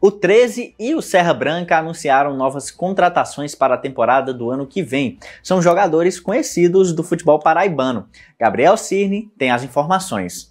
O 13 e o Serra Branca anunciaram novas contratações para a temporada do ano que vem. São jogadores conhecidos do futebol paraibano. Gabriel Cirne tem as informações.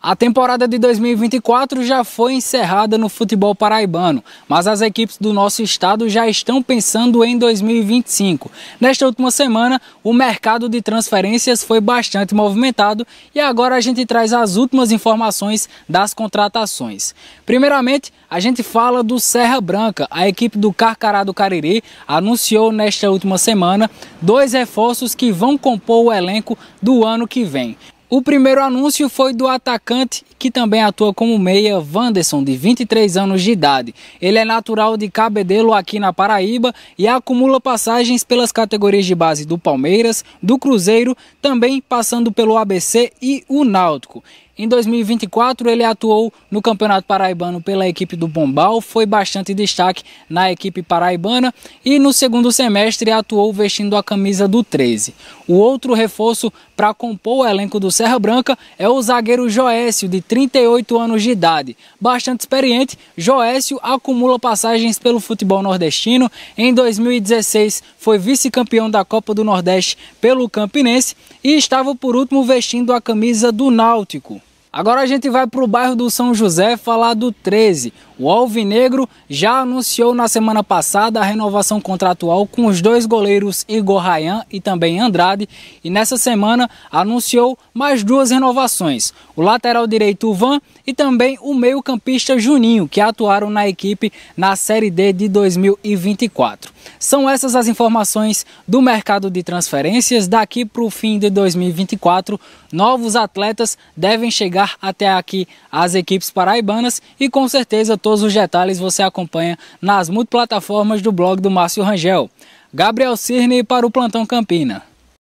A temporada de 2024 já foi encerrada no futebol paraibano, mas as equipes do nosso estado já estão pensando em 2025. Nesta última semana, o mercado de transferências foi bastante movimentado e agora a gente traz as últimas informações das contratações. Primeiramente, a gente fala do Serra Branca. A equipe do Carcará do Cariri anunciou nesta última semana dois reforços que vão compor o elenco do ano que vem. O primeiro anúncio foi do atacante que também atua como meia, Vanderson, de 23 anos de idade. Ele é natural de Cabedelo, aqui na Paraíba, e acumula passagens pelas categorias de base do Palmeiras, do Cruzeiro, também passando pelo ABC e o Náutico. Em 2024, ele atuou no Campeonato Paraibano pela equipe do Bombal, foi bastante destaque na equipe paraibana e no segundo semestre atuou vestindo a camisa do 13. O outro reforço para compor o elenco do Serra Branca é o zagueiro Joécio, de 38 anos de idade. Bastante experiente, Joécio acumula passagens pelo futebol nordestino. Em 2016, foi vice-campeão da Copa do Nordeste pelo Campinense e estava por último vestindo a camisa do Náutico. Agora a gente vai para o bairro do São José falar do 13. O Alvinegro já anunciou na semana passada a renovação contratual com os dois goleiros Igor Rayan e também Andrade. E nessa semana anunciou mais duas renovações: o lateral direito Van e também o meio-campista Juninho, que atuaram na equipe na Série D de 2024. São essas as informações do mercado de transferências. Daqui para o fim de 2024, novos atletas devem chegar até aqui as equipes paraibanas e com certeza todos os detalhes você acompanha nas multiplataformas do blog do Márcio Rangel. Gabriel Cirne para o Plantão Campina.